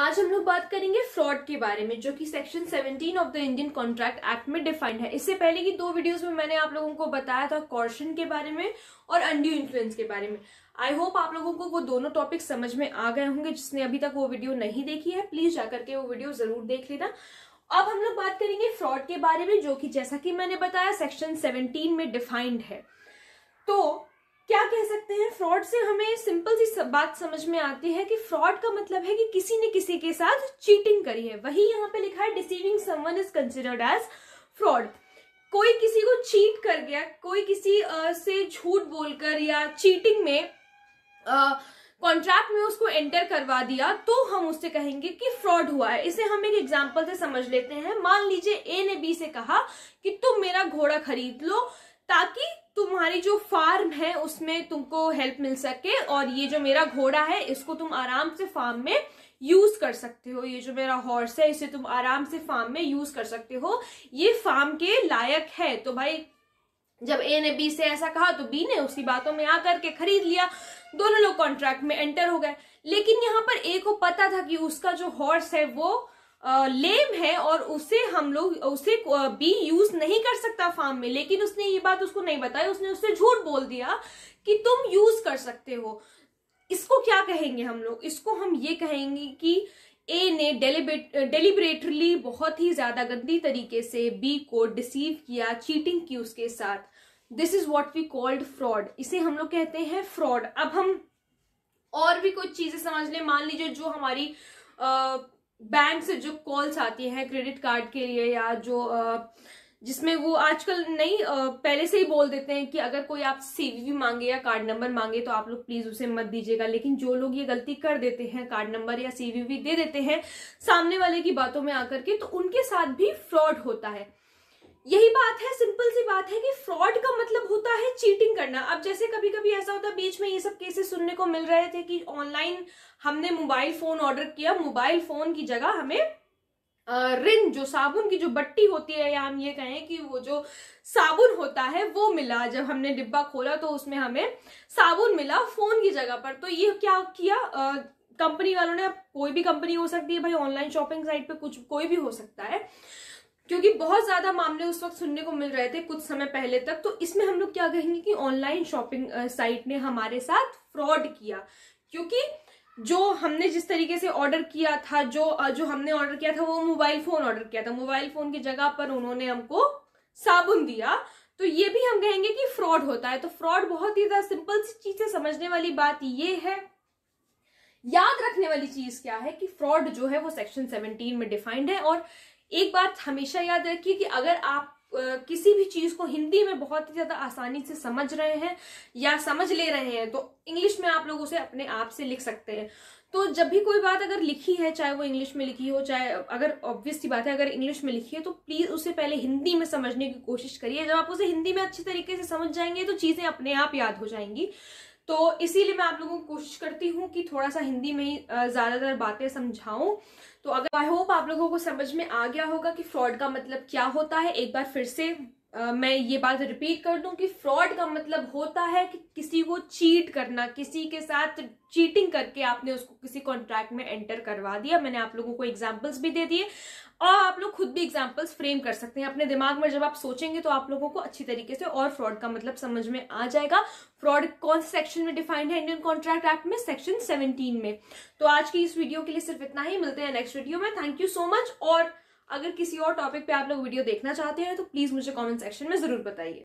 आज हम लोग बात करेंगे फ्रॉड के बारे में जो कि section 17 of the Indian contract act में डिफाइंड है इससे पहले की दो वीडियोस में मैंने आप लोगों को बताया था कॉर्शन के बारे में और अंडियो इन्फ्लुएंस के बारे में आई होप आप लोगों को वो दोनों टॉपिक समझ में आ गए होंगे जिसने अभी तक वो वीडियो नहीं देखी है प्लीज जाकर के वो वीडियो जरूर देख लेना अब हम लोग बात करेंगे फ्रॉड के बारे में जो कि जैसा कि मैंने बताया सेक्शन सेवनटीन में डिफाइंड है तो क्या कह सकते हैं फ्रॉड से हमें सिंपल सी बात समझ में आती है कि फ्रॉड का मतलब है कि किसी ने किसी के साथ चीटिंग करी है वही यहाँ पे लिखा है deceiving someone is considered as fraud कोई किसी को चीट कर गया कोई किसी uh, से झूठ बोलकर या चीटिंग में कॉन्ट्रैक्ट uh, में उसको एंटर करवा दिया तो हम उससे कहेंगे कि फ्रॉड हुआ है इसे हम एक एग्जाम्पल से समझ लेते हैं मान लीजिए ए ने बी से कहा कि तुम मेरा घोड़ा खरीद लो ताकि तुम्हारी जो फार्म है उसमें तुमको हेल्प मिल सके और ये जो मेरा घोड़ा है इसको तुम आराम से फार्म में यूज कर सकते हो ये जो मेरा हॉर्स है इसे तुम आराम से फार्म में यूज कर सकते हो ये फार्म के लायक है तो भाई जब ए ने बी से ऐसा कहा तो बी ने उसी बातों में आकर के खरीद लिया दोनों लोग कॉन्ट्रैक्ट में एंटर हो गए लेकिन यहाँ पर ए को पता था कि उसका जो हॉर्स है वो लेम है और उसे हम लोग उसे बी यूज नहीं कर सकता फार्म में लेकिन उसने ये बात उसको नहीं बताई उसने उससे झूठ बोल दिया कि तुम यूज कर सकते हो इसको क्या कहेंगे हम लोग इसको हम ये कहेंगे कि ए ने डेलीबरेटरली बहुत ही ज्यादा गंदी तरीके से बी को डिसीव किया चीटिंग की उसके साथ this is what we called fraud इसे हम लोग कहते हैं फ्रॉड अब हम और भी कुछ चीजें समझ लें मान लीजिए जो हमारी आ, बैंक से जो कॉल्स आती हैं क्रेडिट कार्ड के लिए या जो जिसमें वो आजकल नहीं पहले से ही बोल देते हैं कि अगर कोई आप सीवीवी मांगे या कार्ड नंबर मांगे तो आप लोग प्लीज उसे मत दीजिएगा लेकिन जो लोग ये गलती कर देते हैं कार्ड नंबर या सीवीवी दे देते हैं सामने वाले की बातों में आकर के तो उनके साथ भी फ्रॉड होता है यही बात है सिंपल सी बात है कि फ्रॉड का मतलब होता है चीटिंग करना अब जैसे कभी कभी ऐसा होता है बीच में ये सब केसेस सुनने को मिल रहे थे कि ऑनलाइन हमने मोबाइल फोन ऑर्डर किया मोबाइल फोन की जगह हमें रिन जो साबुन की जो बट्टी होती है या हम ये कहें कि वो जो साबुन होता है वो मिला जब हमने डिब्बा खोला तो उसमें हमें साबुन मिला फोन की जगह पर तो ये क्या किया कंपनी वालों ने कोई भी कंपनी हो सकती है भाई ऑनलाइन शॉपिंग साइट पे कुछ कोई भी हो सकता है क्योंकि बहुत ज्यादा मामले उस वक्त सुनने को मिल रहे थे कुछ समय पहले तक तो इसमें हम लोग क्या कहेंगे कि ऑनलाइन शॉपिंग साइट ने हमारे साथ फ्रॉड किया क्योंकि जो हमने जिस तरीके से ऑर्डर किया था जो जो हमने ऑर्डर किया था वो मोबाइल फोन ऑर्डर किया था मोबाइल फोन की जगह पर उन्होंने हमको साबुन दिया तो ये भी हम कहेंगे कि फ्रॉड होता है तो फ्रॉड बहुत ही ज्यादा सिंपल सी चीज है समझने वाली बात ये है याद रखने वाली चीज क्या है कि फ्रॉड जो है वो सेक्शन 17 में डिफाइंड है और एक बात हमेशा याद रखिए कि अगर आप किसी भी चीज को हिंदी में बहुत ही ज्यादा आसानी से समझ रहे हैं या समझ ले रहे हैं तो इंग्लिश में आप लोग उसे अपने आप से लिख सकते हैं तो जब भी कोई बात अगर लिखी है चाहे वो इंग्लिश में लिखी हो चाहे अगर ऑब्वियस सी बात है अगर इंग्लिश में लिखी है तो प्लीज उसे पहले हिंदी में समझने की कोशिश करिए जब आप उसे हिंदी में अच्छे तरीके से समझ जाएंगे तो चीजें अपने आप याद हो जाएंगी तो इसीलिए मैं आप लोगों को कोशिश करती हूँ कि थोड़ा सा हिंदी में ही ज़्यादातर बातें समझाऊं तो अगर आई होप आप लोगों को समझ में आ गया होगा कि फ्रॉड का मतलब क्या होता है एक बार फिर से मैं ये बात रिपीट कर दूं कि फ्रॉड का मतलब होता है कि किसी को चीट करना किसी के साथ चीटिंग करके आपने उसको किसी कॉन्ट्रैक्ट में एंटर करवा दिया मैंने आप लोगों को एग्जाम्पल्स भी दे दिए और आप लोग खुद भी एग्जाम्पल्स फ्रेम कर सकते हैं अपने दिमाग में जब आप सोचेंगे तो आप लोगों को अच्छी तरीके से और फ्रॉड का मतलब समझ में आ जाएगा फ्रॉड कौन से सेक्शन में डिफाइंड है इंडियन कॉन्ट्रैक्ट एक्ट में सेक्शन सेवनटीन में तो आज की इस वीडियो के लिए सिर्फ इतना ही मिलते हैं नेक्स्ट वीडियो में थैंक यू सो मच और अगर किसी और टॉपिक पे आप लोग वीडियो देखना चाहते हैं तो प्लीज़ मुझे कमेंट सेक्शन में ज़रूर बताइए